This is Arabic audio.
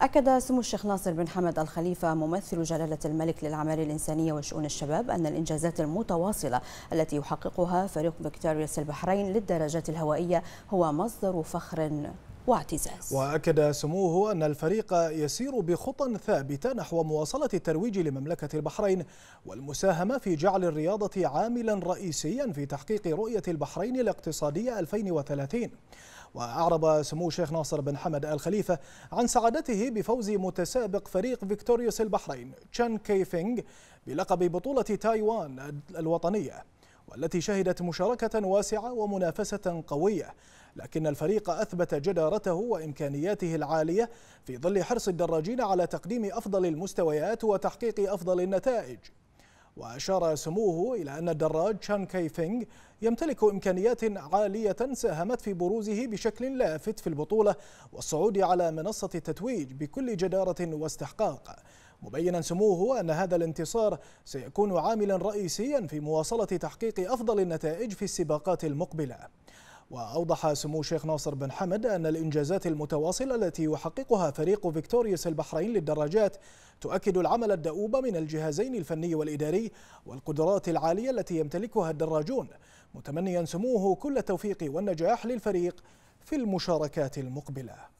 أكد سمو الشيخ ناصر بن حمد الخليفة ممثل جلالة الملك للأعمال الإنسانية وشؤون الشباب أن الإنجازات المتواصلة التي يحققها فريق فيكتوريوس البحرين للدراجات الهوائية هو مصدر فخر واعتزاز وأكد سموه أن الفريق يسير بخطى ثابتة نحو مواصلة الترويج لمملكة البحرين والمساهمة في جعل الرياضة عاملا رئيسيا في تحقيق رؤية البحرين الاقتصادية 2030 وأعرب سمو الشيخ ناصر بن حمد آل خليفة عن سعادته بفوز متسابق فريق فيكتوريوس البحرين تشان كي فينغ بلقب بطولة تايوان الوطنية والتي شهدت مشاركة واسعة ومنافسة قوية لكن الفريق أثبت جدارته وإمكانياته العالية في ظل حرص الدراجين على تقديم أفضل المستويات وتحقيق أفضل النتائج وأشار سموه إلى أن الدراج شان كاي فينغ يمتلك إمكانيات عالية ساهمت في بروزه بشكل لافت في البطولة والصعود على منصة التتويج بكل جدارة واستحقاق مبينا سموه أن هذا الانتصار سيكون عاملا رئيسيا في مواصلة تحقيق أفضل النتائج في السباقات المقبلة وأوضح سمو الشيخ ناصر بن حمد أن الإنجازات المتواصلة التي يحققها فريق فيكتوريوس البحرين للدراجات تؤكد العمل الدؤوب من الجهازين الفني والإداري والقدرات العالية التي يمتلكها الدراجون متمنيا سموه كل التوفيق والنجاح للفريق في المشاركات المقبله